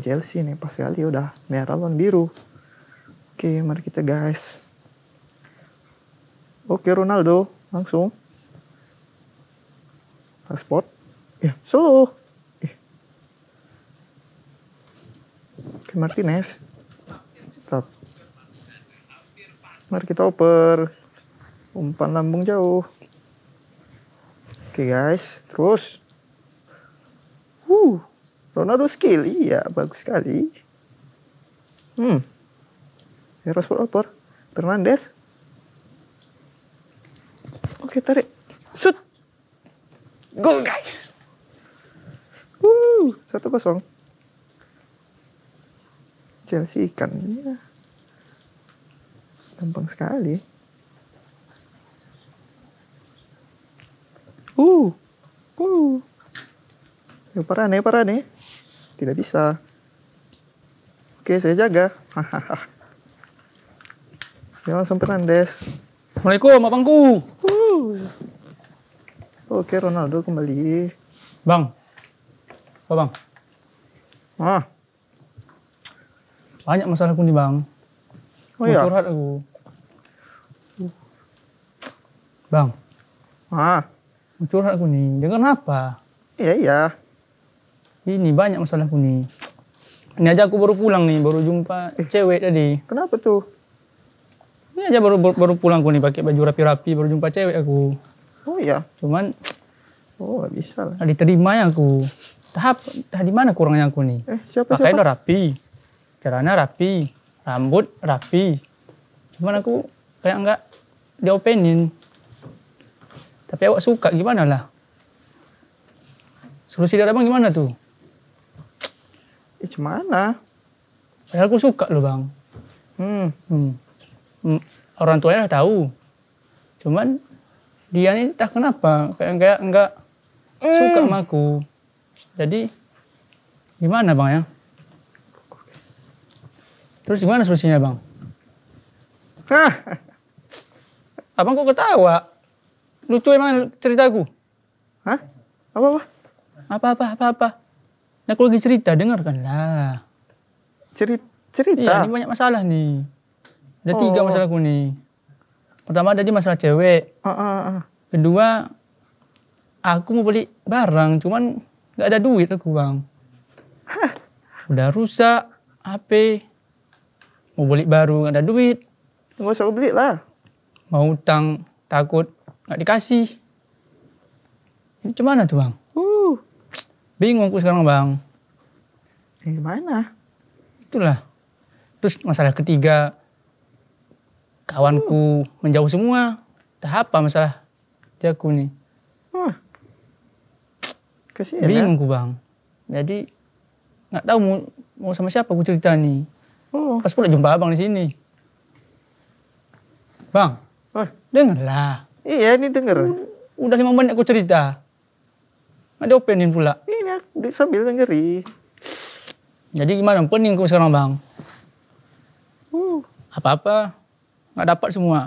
lawan Chelsea nih pas kali ya udah merah lawan biru oke mari kita guys oke Ronaldo langsung transport ya solo eh. oke Martinez tetap mari kita oper umpan lambung jauh oke guys terus Wuh. Ronaldo skill, iya bagus sekali. Hmm. Eros Opor, Fernandes. Oke tarik, shoot, gol guys. Uh, satu kosong. Chelsea ikan, ya. gampang sekali. Uh, uh. Ya, parah nih, parah nih. Tidak bisa. Oke, saya jaga. ya langsung Fernandes. Assalamualaikum, abangku. Uh. Oke, Ronaldo kembali. Bang. apa Bang. Ah. Banyak masalahku nih, Bang. Oh iya. Curhat aku. Bang. Ah. Curhat aku nih. Dengan apa? Iya, iya. Ini banyak masalah aku nih. Ini aja aku baru pulang nih, baru jumpa eh, cewek tadi. Kenapa tu? Ini aja baru baru, baru pulang aku nih pakai baju rapi-rapi baru jumpa cewek aku. Oh iya. Cuman Oh, bisa lah. diterima ya aku. Tahap tadi mana kurangnya aku nih? Eh, siapa Pakai siapa? rapi. Celana rapi, rambut rapi. Cuman aku kayak enggak diopenin. Tapi awak suka gimana lah? Solusi dari abang gimana tuh? Ya gimana? Ya aku suka loh bang. Hmm. hmm. hmm. Orang tuanya tahu. Cuman dia ini tak kenapa kayak enggak enggak hmm. suka sama aku. Jadi gimana bang ya? Terus gimana solusinya bang? Hah? Abang kok ketawa? Lucu emang ceritaku? Hah? Apa-apa? Apa-apa, apa-apa. Nah, aku lagi cerita, dengarkan lah. Cerita? cerita? Iya, ini banyak masalah nih. Ada oh. tiga masalahku nih. Pertama ada di masalah cewek. Uh, uh, uh. Kedua, aku mau beli barang, cuman gak ada duit aku bang. Huh. Udah rusak HP. Mau beli baru gak ada duit. Gak usah beli lah. Mau utang takut gak dikasih. Ini cuman tuh bang? Bingung aku sekarang bang. Eh, gimana? Itulah. Terus masalah ketiga, kawanku hmm. menjauh semua. Tak apa masalah di aku nih? Hmm. Ya? Bingung aku bang. Jadi nggak tahu mau, mau sama siapa aku cerita nih. Oh. Pas pula jumpa abang di sini. Bang, oh. dengarlah. Iya ini dengar, Udah lima menit aku cerita. Ada openin pula. Iya, sambil ngeri. Jadi gimana pening kau sekarang bang? Uh. Apa-apa nggak dapat semua.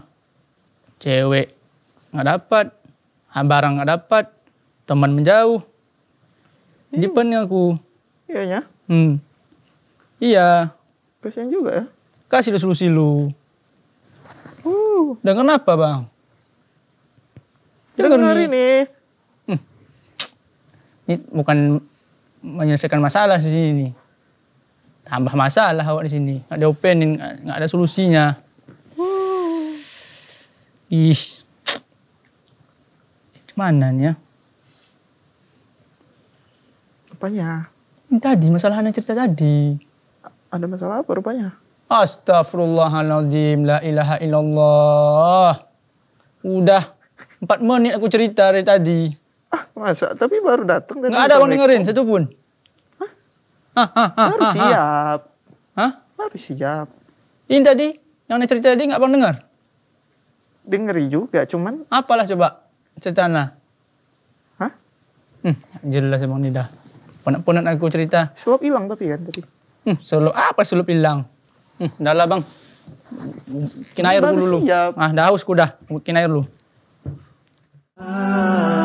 Cewek nggak dapat, barang nggak dapat, teman menjauh. Jadi hmm. pening aku. Iya ya? Hmm. Iya. Kasian juga ya? Kasih lu solusi lu. Uh. Dan apa bang? Dengar, Dengar ini bukan menyelesaikan masalah di sini Tambah masalah awak di sini. Nggak ada opening, nggak ada solusinya. Ih. Eh, mana nih ya? Apanya? Tadi, masalah masalahnya cerita tadi. ada masalah apa rupanya? Astagfirullahaladzim, la ilaha illallah. Udah, empat menit aku cerita dari tadi. Ah, masa? Tapi baru datang tadi. Enggak ada orang dengerin satu pun. Hah? Hah, hah, hah, baru hah, siap. Hah? Baru siap. Ini tadi yang ada cerita tadi enggak Bang dengar? Dengeri juga, cuman apalah coba cerita nah Hah? Hmm, jelas Bang Nida. Penat-penat aku cerita. sulap hilang tapi kan tadi. Hmm, sulup apa sulap hilang? Hmm, dah lah Bang. Bikin ah, air dulu. Ah, dah haus dah Bikin air dulu. Ah.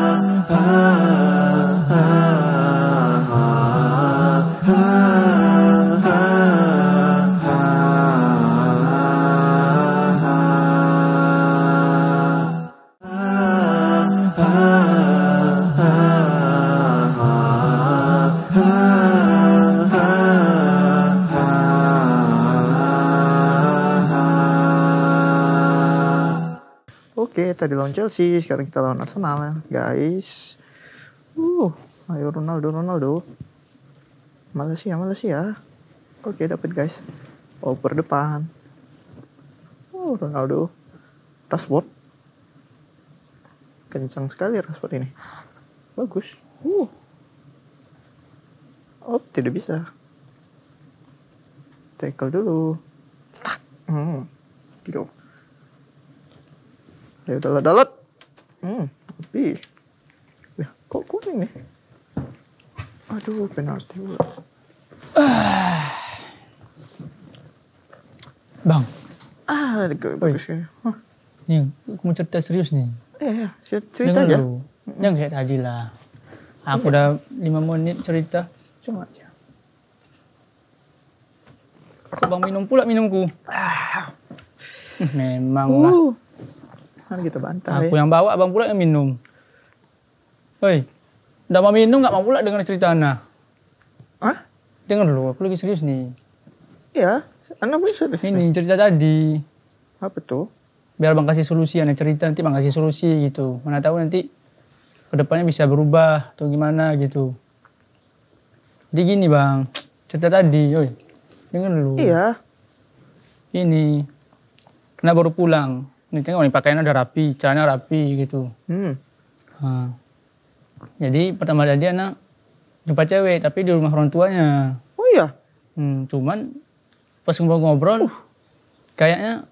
oke okay. tadi lawan Chelsea sekarang kita lawan Arsenal ya guys uh ayo Ronaldo Ronaldo Malaysia ya, Malaysia ya? oke okay, dapat guys over depan oh Ronaldo Rashford kencang sekali Rashford ini bagus uh oh tidak bisa tackle dulu hmm gitu Ya udahlah dalat. Hmm, tapi ya kok kuning nih? Aduh, penalti pula. Ah. Bang. Ah, ada gue bagus ini. Nih, aku mau cerita serius nih. Eh, iya, eh, cerita Dengar aja. Dulu. Yang kayak tadi lah. Aku iya. udah lima menit cerita. Cuma aja. Kok bang minum pula minumku? Ah. Memang uh. lah. Kan gitu bantai. Aku ya. yang bawa, abang pula yang minum. Woi, udah mau minum nggak mau pula dengar cerita Ana? Hah? Dengar dulu, aku lagi serius nih. Iya, Ana pun serius. Ini nih. cerita tadi. Apa tuh? Biar bang kasih solusi, Ana cerita nanti bang kasih solusi gitu. Mana tahu nanti kedepannya bisa berubah atau gimana gitu. Jadi gini bang, cerita tadi, oi, dengar dulu. Iya. Ini, karena baru pulang ini tengok kan nih pakaiannya udah rapi, celana rapi gitu. Hmm. Nah, jadi pertama dia anak jumpa cewek tapi di rumah orang tuanya. Oh iya. Hmm, cuman pas ngobrol-ngobrol uh. kayaknya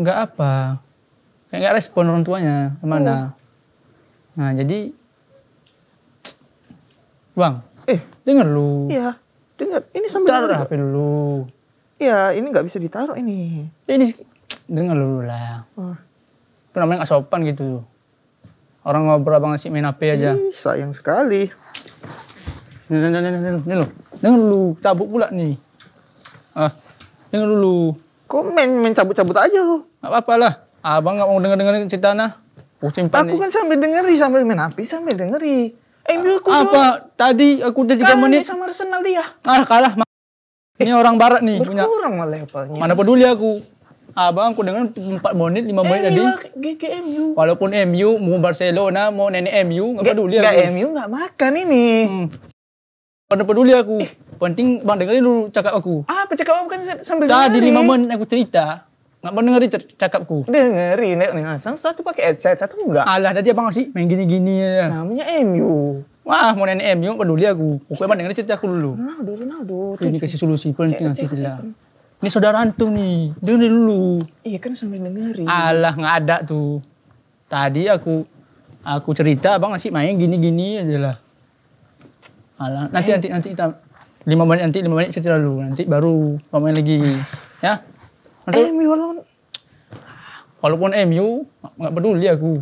nggak apa, kayak nggak respon orang tuanya kemana. Oh. Nah jadi, bang, eh denger lu. Iya, denger. Ini sambil taruh HP dulu. Iya, ini nggak bisa ditaruh ini. Ini dengar dulu lah. Oh. Apa namanya nggak sopan gitu. Orang ngobrol abang ngasih main HP aja. Ih, sayang sekali. Nih, nih, nih, nih, nih, nih, Dengar dulu, cabut pula nih. Ah, dengar dulu. Kok main, main cabut-cabut aja lo? Gak apa-apa lah. Abang nggak mau denger-dengerin cerita nah. Pusing Aku kan sambil dengeri, sambil main HP, sambil dengeri. Eh, aku Apa? Dong. Tadi aku udah 3 menit. sama Arsenal dia. Ah, kalah. Eh, Ini orang barat nih. Berkurang punya. malah levelnya. Mana peduli aku. Abang aku dengar 4 menit, 5 menit tadi. GGMU. Walaupun MU, mau Barcelona, mau nenek MU, gak peduli aku. Gak MU gak makan ini. Hmm. peduli aku. Eh. Penting bang dengerin dulu cakap aku. Apa cakap aku kan sambil Tadi 5 menit aku cerita. nggak mau dengerin cakapku. Dengerin, dengerin. Satu pakai headset, satu enggak. Alah, tadi abang sih main gini-gini ya. Namanya MU. Wah, mau nenek MU peduli aku. Pokoknya dengerin cerita aku dulu. Ronaldo, Ronaldo. Ini kasih solusi penting nanti ini saudara antum nih, dengerin dulu. Iya kan sambil dengerin. Alah nggak ada tuh. Tadi aku aku cerita abang ngasih main gini-gini aja lah. Alah, nanti eh. nanti nanti lima menit nanti lima menit cerita dulu nanti baru pemain lagi ya. Nanti, eh, MU walaupun walaupun eh, MU nggak peduli aku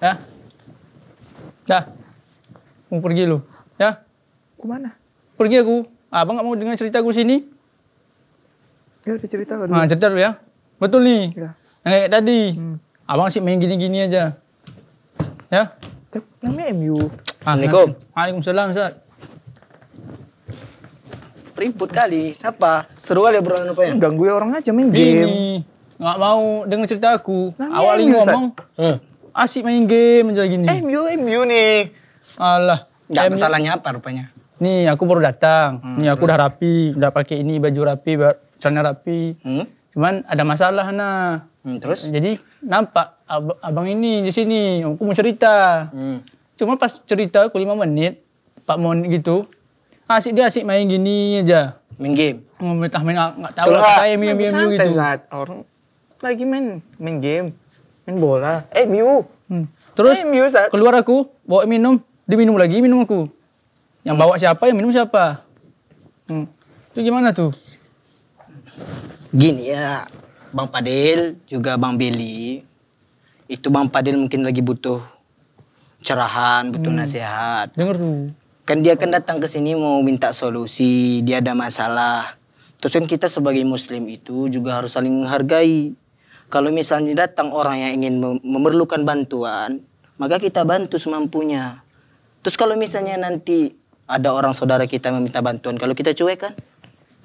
ya. Dah mau pergi lu ya. Kemana? Pergi aku. Abang nggak mau dengar cerita aku sini. Ya udah cerita dulu. Nah, cerita ya. Betul nih. Ya. Yang tadi. Hmm. Abang sih main gini-gini aja. Ya. Namanya ah, MU. Assalamualaikum. Waalaikumsalam, Ustaz. Ribut kali. Siapa? Seru kali obrolan ya Ganggu ya orang aja main game. Ini. Nggak mau dengar cerita aku. Awalnya ngomong. Huh? Hmm. Asik main game aja gini. MU, MU nih. Alah. Gak masalahnya apa rupanya? Nih, aku baru datang. Hmm, nih, aku terus. udah rapi, udah pakai ini baju rapi, celana rapi. Hmm? Cuman ada masalah nah. Hmm, terus? Jadi nampak ab abang ini di sini, aku mau cerita. Hmm. Cuma pas cerita aku lima menit, Pak Mon gitu. Asik dia asik main gini aja. Main game? Mau ah, minta main ah, nggak tahu lah saya main game gitu. Saat orang lagi main main game, main bola. Eh Miu. Hmm. Terus eh, Miu, keluar aku, bawa minum, diminum lagi, minum aku. Yang hmm. bawa siapa, yang minum siapa. Hmm. Itu gimana tuh? Gini ya, Bang Padil juga Bang Billy itu Bang Padil mungkin lagi butuh cerahan, butuh hmm. nasihat. Dengar tuh. Kan dia kan datang ke sini mau minta solusi, dia ada masalah. Terus kan kita sebagai muslim itu juga harus saling menghargai. Kalau misalnya datang orang yang ingin memerlukan bantuan, maka kita bantu semampunya. Terus kalau misalnya nanti ada orang saudara kita meminta bantuan, kalau kita cuek kan,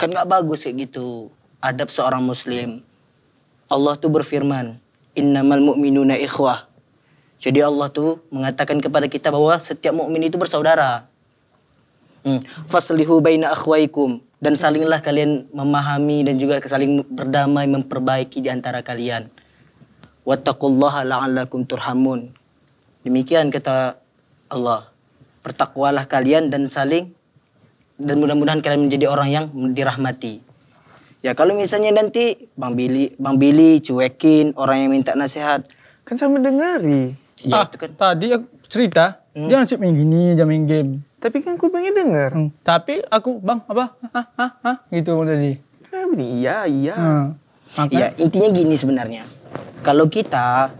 kan nggak bagus kayak gitu adab seorang muslim. Allah tuh berfirman, innamal mu'minuna ikhwah. Jadi Allah tuh mengatakan kepada kita bahwa setiap mukmin itu bersaudara. Hmm. Faslihu baina akhwaikum dan salinglah kalian memahami dan juga saling berdamai memperbaiki di antara kalian. Wattaqullaha la'allakum turhamun. Demikian kata Allah. Bertakwalah kalian dan saling dan mudah-mudahan kalian menjadi orang yang dirahmati. Ya kalau misalnya nanti Bang Billy, Bang Billy cuekin orang yang minta nasihat. Kan sama dengari. Ya ah, kan. Tadi aku cerita, hmm. dia nasib main gini, dia main game. Tapi kan aku pengen dengar. Hmm. Tapi aku, Bang, apa? Hah, hah, hah? Gitu tadi. Iya, iya. Hmm. Ya, intinya gini sebenarnya. Kalau kita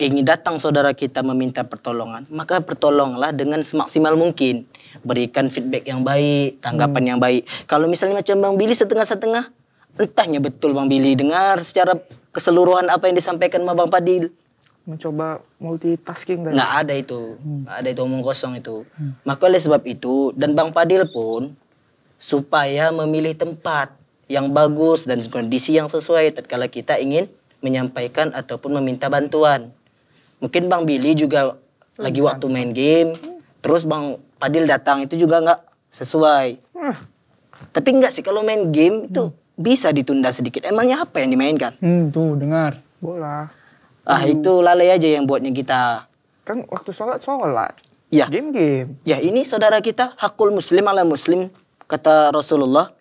ingin datang saudara kita meminta pertolongan, maka pertolonglah dengan semaksimal mungkin. Berikan feedback yang baik, tanggapan hmm. yang baik. Kalau misalnya macam Bang Billy setengah-setengah, entahnya betul Bang Billy dengar secara keseluruhan apa yang disampaikan sama Bang Padil. Mencoba multitasking dan nggak ada itu, hmm. nggak ada itu omong kosong itu. Hmm. Maka oleh sebab itu dan Bang Padil pun supaya memilih tempat yang bagus dan kondisi yang sesuai tatkala kita ingin menyampaikan ataupun meminta bantuan. Mungkin Bang Billy juga hmm. lagi waktu main game, terus Bang Padil datang itu juga nggak sesuai. Hmm. Tapi enggak sih kalau main game itu hmm bisa ditunda sedikit. Emangnya apa yang dimainkan? Hmm, tuh dengar. Bola. Ah hmm. itu lalai aja yang buatnya kita. Kan waktu sholat sholat. Ya. Game game. Ya ini saudara kita hakul muslim ala muslim kata Rasulullah.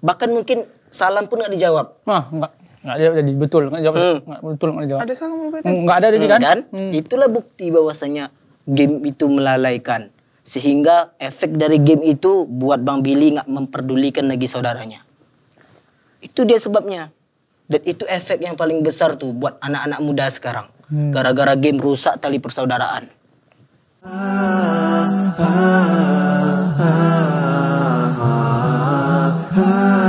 Bahkan mungkin salam pun gak dijawab. Wah nggak nggak jadi betul nggak jawab hmm. nggak betul nggak dijawab. Ada salam berbeda. Hmm, nggak ada jadi kan? kan? Hmm. Itulah bukti bahwasanya game itu melalaikan sehingga efek dari game itu buat Bang Billy nggak memperdulikan lagi saudaranya. Itu dia sebabnya. Dan itu efek yang paling besar tuh buat anak-anak muda sekarang. Hmm. Gara-gara game rusak tali persaudaraan. Ah, ah, ah, ah, ah. ah, ah, ah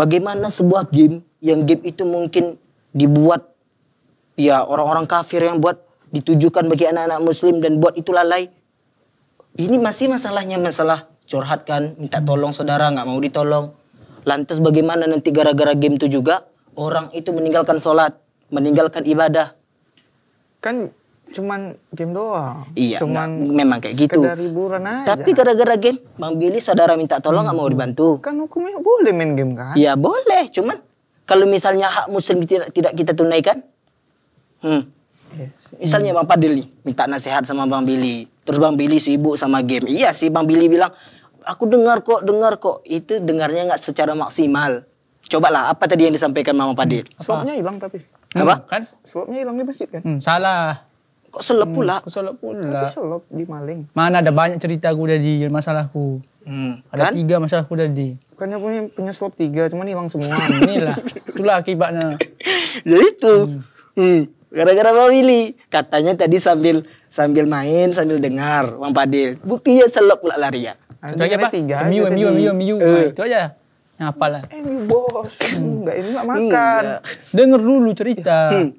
Bagaimana sebuah game yang game itu mungkin dibuat ya orang-orang kafir yang buat ditujukan bagi anak-anak muslim dan buat itu lalai. Ini masih masalahnya masalah curhat kan, minta tolong saudara nggak mau ditolong. Lantas bagaimana nanti gara-gara game itu juga orang itu meninggalkan sholat, meninggalkan ibadah. Kan cuman game doang. Iya, cuman enggak, memang kayak gitu. hiburan aja. Tapi gara-gara game, Bang Billy saudara minta tolong nggak hmm. mau dibantu. Kan hukumnya boleh main game kan? Iya boleh, cuman kalau misalnya hak muslim tidak, tidak kita tunaikan, hmm. Yes. Iya misalnya Bang Padil minta nasihat sama Bang Billy. Terus Bang Billy sibuk sama game. Iya sih Bang Billy bilang, aku dengar kok, dengar kok. Itu dengarnya nggak secara maksimal. Cobalah, apa tadi yang disampaikan Mama Padil? Suapnya hilang tapi. Apa? Hmm, kan? Suapnya hilang di masjid kan? Hmm, salah. Hmm, kok selep pula? Hmm, selep pula. Aku selep di maling. Mana ada banyak cerita aku di masalahku. Hmm, ada kan? tiga masalahku tadi. Bukannya punya, punya selep tiga, cuman hilang semua. Inilah, itulah akibatnya. ya itu. Hmm. Hmm. Gara-gara Pak Willy. Katanya tadi sambil sambil main, sambil dengar Bang Padil. Buktinya selep pula lari ya. Itu aja apa? Tiga eh, miu, miu, miu, miu. Itu aja. Ngapalah. Eh, bos. Enggak, ini gak iya. makan. Dengar dulu cerita. Hmm.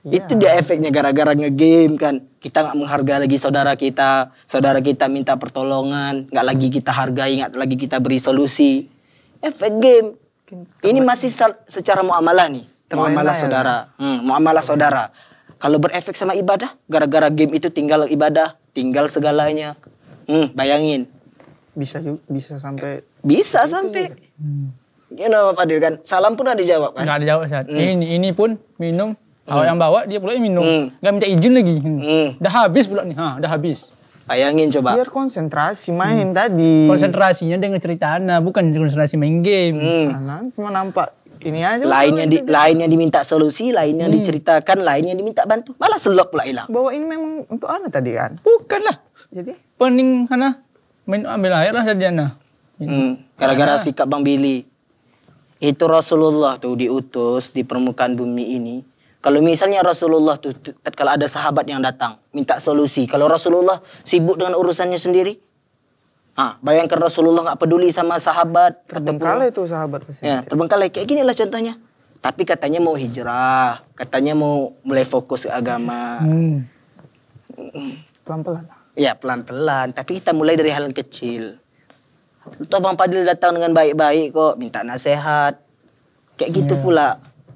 Yeah. Itu dia efeknya gara-gara ngegame kan. Kita nggak menghargai lagi saudara kita, saudara kita minta pertolongan, nggak lagi kita hargai, nggak lagi kita beri solusi. Efek game. Ini masih secara muamalah nih, muamalah ya. saudara, mau hmm, muamalah saudara. Kalau berefek sama ibadah, gara-gara game itu tinggal ibadah, tinggal segalanya. Hmm, bayangin. Bisa bisa sampai. Bisa sampai. Hmm. You know Pak Dir kan, salam pun ada dijawab kan? Nggak ada jawab, Hmm. Ini, ini pun minum kalau hmm. yang bawa dia pula yang minum. Hmm. Gak minta izin lagi. Hmm. Dah habis pula nih. Ha, dah habis. Bayangin coba. Biar konsentrasi main hmm. tadi. Konsentrasinya dengan cerita anak, bukan konsentrasi main game. Hmm. Anak ah, cuma nampak ini aja. Lainnya di, lainnya diminta solusi, lainnya hmm. diceritakan, lainnya diminta bantu. Malah selok pula hilang. Bawa ini memang untuk anak tadi kan? Bukan lah. Jadi? Pening karena main ambil air lah tadi anak. gara gara hmm. sikap Bang Billy. Itu Rasulullah tuh diutus di permukaan bumi ini kalau misalnya Rasulullah tuh tatkala ada sahabat yang datang minta solusi, kalau Rasulullah sibuk dengan urusannya sendiri, ah bayangkan Rasulullah nggak peduli sama sahabat. Terbengkalai itu sahabat pasti. Ya, terbengkalai. Kayak gini lah contohnya. Tapi katanya mau hijrah, katanya mau mulai fokus ke agama. Hmm. hmm. Pelan-pelan. Ya pelan-pelan. Tapi kita mulai dari hal yang kecil. Tuh Bang Padil datang dengan baik-baik kok, minta nasihat. Kayak gitu yeah. pula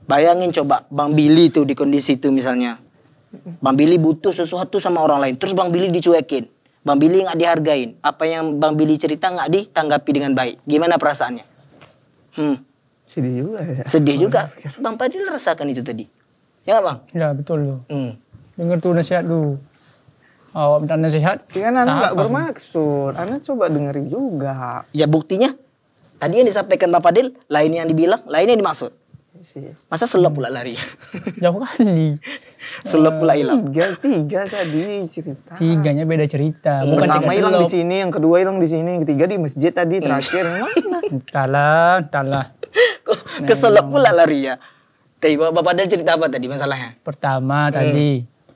Bayangin coba Bang Billy tuh di kondisi itu misalnya. Bang Billy butuh sesuatu sama orang lain. Terus Bang Billy dicuekin. Bang Billy nggak dihargain. Apa yang Bang Billy cerita nggak ditanggapi dengan baik. Gimana perasaannya? Hmm. Sedih juga ya. Sedih juga. Bang Padil rasakan itu tadi. Ya gak Bang? Ya betul loh, Hmm. Dengar tuh nasihat dulu. Awak oh, minta nasihat. Ya, anak nggak bermaksud. Anak coba dengerin juga. Ya buktinya. Tadi yang disampaikan Bapak Fadil, lain yang dibilang, lain yang dimaksud sih. Masa selop pula lari? Jauh kali. selop pula hilang. Tiga, tiga tadi cerita. Tiganya beda cerita. Bukan Pertama hilang di sini, yang kedua hilang di sini, yang ketiga di masjid tadi, iya. terakhir mana? Entahlah, entahlah. Keselop pula lari ya. tapi Bapak pada cerita apa tadi masalahnya? Pertama hmm. tadi,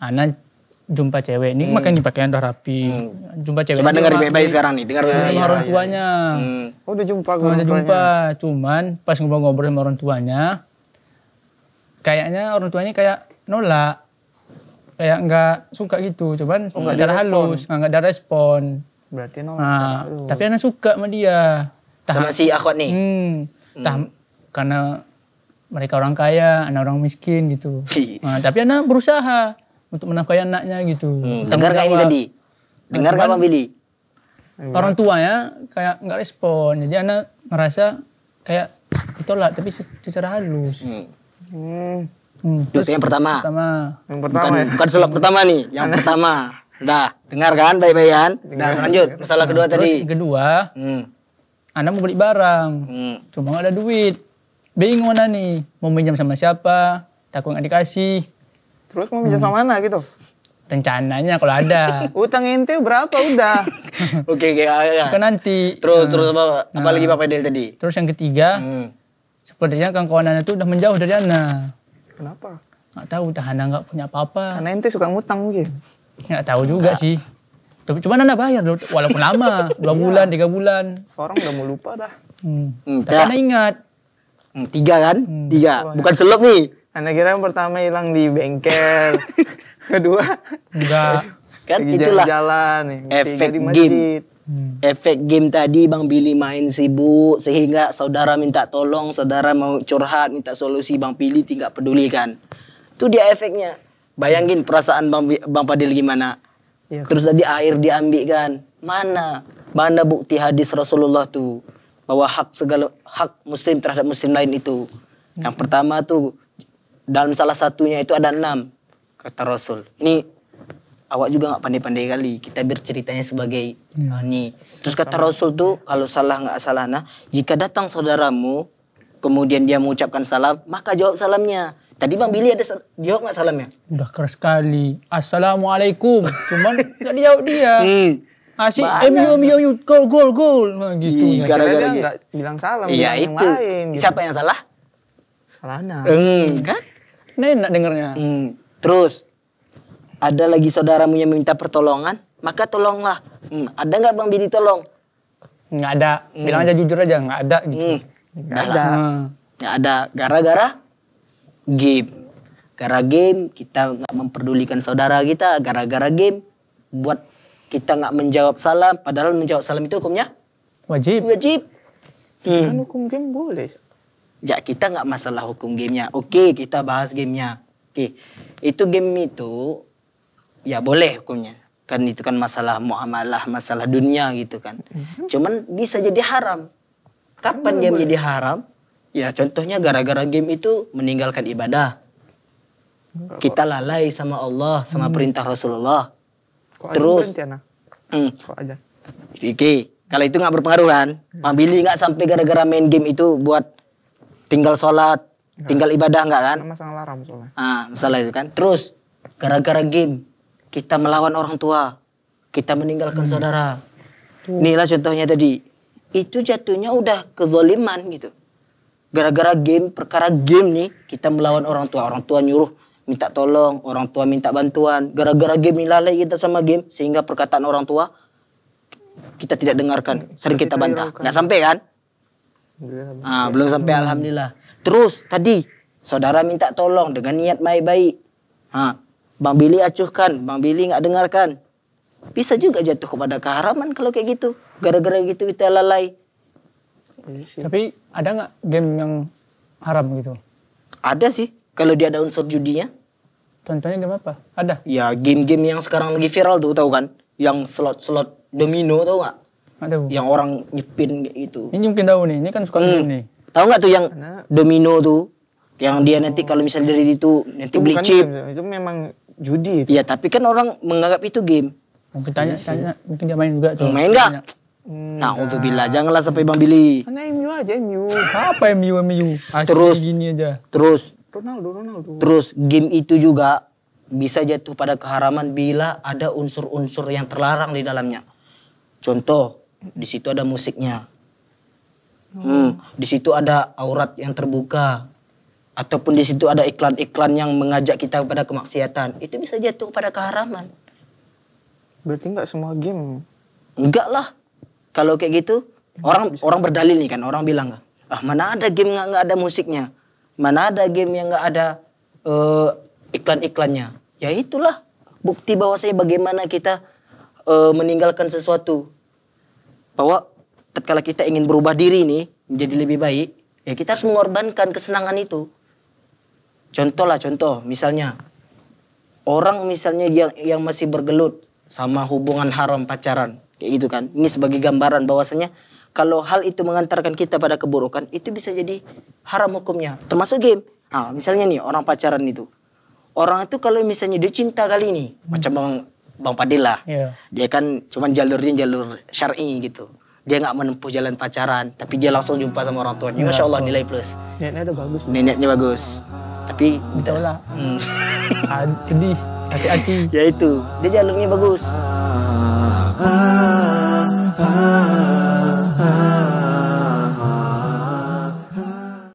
anak jumpa cewek ini hmm. makanya dipakai udah rapi hmm. jumpa cewek coba dengar baik-baik sekarang nih dengar baik-baik ya, orang tuanya ya, ya. Hmm. oh udah jumpa udah jumpa cuman pas ngobrol-ngobrol sama orang tuanya kayaknya orang tuanya kayak nolak kayak nggak suka gitu cuman oh, cara halus nggak ada respon berarti nolak nah, tapi anak suka sama dia Tah, sama si akot nih hmm, hmm. tah, hmm. karena mereka orang kaya anak orang miskin gitu nah, tapi anak berusaha untuk menafkahi anaknya gitu hmm. dengar kayak ini tadi dengar nah, kapan Billy orang tuanya kayak nggak respon jadi anak merasa kayak ditolak tapi secara halus hmm. Hmm. Hmm. Itu yang pertama. pertama. Yang pertama bukan, ya. Bukan sulap pertama nih, yang pertama. Udah, dengar kan baik baikan Nah, lanjut. Masalah kedua nah, tadi. kedua, hmm. Anda mau beli barang, hmm. cuma gak ada duit. Bingung mana nih, mau pinjam sama siapa, takut gak dikasih. Terus mau pinjam hmm. sama mana gitu? Rencananya kalau ada. Utang ente berapa udah? Oke, oke. Okay, ah, ya. Kan nanti. Terus, nah, terus apa, apa nah, lagi Bapak Del tadi? Terus yang ketiga, hmm Sepertinya kang kawan Ana itu udah menjauh dari Anda. Kenapa? Nggak tahu, udah Anda nggak punya apa-apa. Karena ente suka ngutang mungkin. Nggak tahu juga Enggak. sih. Tapi cuma Anda bayar walaupun lama, dua iya. bulan, tiga bulan. Orang udah mau lupa dah. Hmm. Tapi Ana ingat. Hmm, tiga kan? Hmm. Tiga. Bukan selop nih. Anda kira yang pertama hilang di bengkel. Kedua. Enggak. kan itulah jalan, jalan efek game Hmm. Efek game tadi Bang Billy main sibuk sehingga saudara minta tolong, saudara mau curhat, minta solusi Bang Billy tidak peduli kan, Itu dia efeknya. Bayangin perasaan Bang, Bang Padil gimana. Ya. Terus tadi air diambil kan. Mana? Mana bukti hadis Rasulullah tuh bahwa hak segala hak muslim terhadap muslim lain itu. Hmm. Yang pertama tuh dalam salah satunya itu ada enam kata Rasul. Ini awak juga nggak pandai-pandai kali kita berceritanya sebagai hmm. Ah, terus kata Rasul tuh kalau salah nggak salah nah jika datang saudaramu kemudian dia mengucapkan salam maka jawab salamnya tadi Bang Billy ada jawab nggak salamnya udah keras sekali assalamualaikum cuman nggak dijawab dia hmm. Asik, MU, eh, MU, MU, gol, gol, gol. Nah, gitu. Gara-gara dia gak bilang salam, iya, bilang itu. yang lain. Gitu. Siapa yang salah? Salah Hmm, kan? Nah, enak Hmm. Terus, ada lagi saudaramu yang minta pertolongan, maka tolonglah. Hmm, ada nggak Bang Bidi tolong? Nggak ada. Hmm. Bilang aja hmm. jujur aja, nggak ada gitu. Hmm. Nggak ada. Nggak ada. Gara-gara game. Gara game kita nggak memperdulikan saudara kita. Gara-gara game buat kita nggak menjawab salam. Padahal menjawab salam itu hukumnya wajib. Wajib. Hmm. Kan hukum game boleh. Ya kita nggak masalah hukum gamenya. Oke kita bahas gamenya. Oke itu game itu ya boleh hukumnya kan itu kan masalah muamalah masalah dunia gitu kan mhm. cuman bisa jadi haram kapan dia menjadi haram ya contohnya gara-gara game itu meninggalkan ibadah kita lalai sama Allah sama hmm. perintah Rasulullah terus hmm. aja kalau itu nggak berpengaruh kan hmm. Mabili nggak sampai gara-gara main game itu buat tinggal sholat tinggal ibadah nggak kan masalah masalah itu kan terus gara-gara game kita melawan orang tua, kita meninggalkan hmm. saudara. Inilah contohnya tadi. Itu jatuhnya udah kezoliman gitu. Gara-gara game, perkara game nih, kita melawan orang tua. Orang tua nyuruh minta tolong, orang tua minta bantuan. Gara-gara game nih lalai kita sama game, sehingga perkataan orang tua kita tidak dengarkan. Sering kita bantah. Nggak sampai kan? Ah, belum sampai hmm. alhamdulillah. Terus tadi saudara minta tolong dengan niat baik-baik. Ah, Bang Billy acuhkan, Bang Billy nggak dengarkan. Bisa juga jatuh kepada keharaman kalau kayak gitu. Gara-gara gitu kita lalai. Iya Tapi ada nggak game yang haram gitu? Ada sih, kalau dia ada unsur judinya. Contohnya game apa? Ada? Ya game-game yang sekarang lagi viral tuh tau kan? Yang slot-slot domino gak? nggak? bu. Yang orang nyepin kayak gitu. Ini mungkin tahu nih, ini kan suka hmm. nih. Tahu nggak tuh yang Karena... domino tuh? Yang dia nanti kalau misalnya dari situ nanti itu beli chip. Itu, itu memang judi itu. Iya, tapi kan orang menganggap itu game. Mungkin tanya, yes. Iya tanya mungkin dia main juga. Tuh. Main gak? Nah, nah, untuk bila janganlah sampai Bang Billy. Karena MU aja MU. Apa MU MU? Ah, terus gini aja. Terus Ronaldo Ronaldo. Terus game itu juga bisa jatuh pada keharaman bila ada unsur-unsur yang terlarang di dalamnya. Contoh, di situ ada musiknya. Hmm, di situ ada aurat yang terbuka ataupun di situ ada iklan-iklan yang mengajak kita kepada kemaksiatan, itu bisa jatuh pada keharaman. Berarti nggak semua game? Enggak lah. Kalau kayak gitu, orang bisa. orang berdalil nih kan, orang bilang ah mana ada game nggak nggak ada musiknya, mana ada game yang nggak ada uh, iklan-iklannya. Ya itulah bukti bahwasanya bagaimana kita uh, meninggalkan sesuatu. Bahwa tatkala kita ingin berubah diri nih menjadi lebih baik, ya kita harus mengorbankan kesenangan itu Contoh lah contoh, misalnya orang misalnya yang yang masih bergelut sama hubungan haram pacaran, kayak gitu kan. Ini sebagai gambaran bahwasanya kalau hal itu mengantarkan kita pada keburukan, itu bisa jadi haram hukumnya. Termasuk game. Nah, misalnya nih orang pacaran itu. Orang itu kalau misalnya dia cinta kali ini, hmm. macam Bang Bang Padil lah. Yeah. Dia kan cuman jalurnya jalur syar'i gitu dia nggak menempuh jalan pacaran tapi dia langsung jumpa sama orang tuanya iya. masya Allah nilai plus niatnya bagus neneknya bagus tapi udahlah hmm. sedih hati-hati ya itu dia jalurnya bagus ah, ah.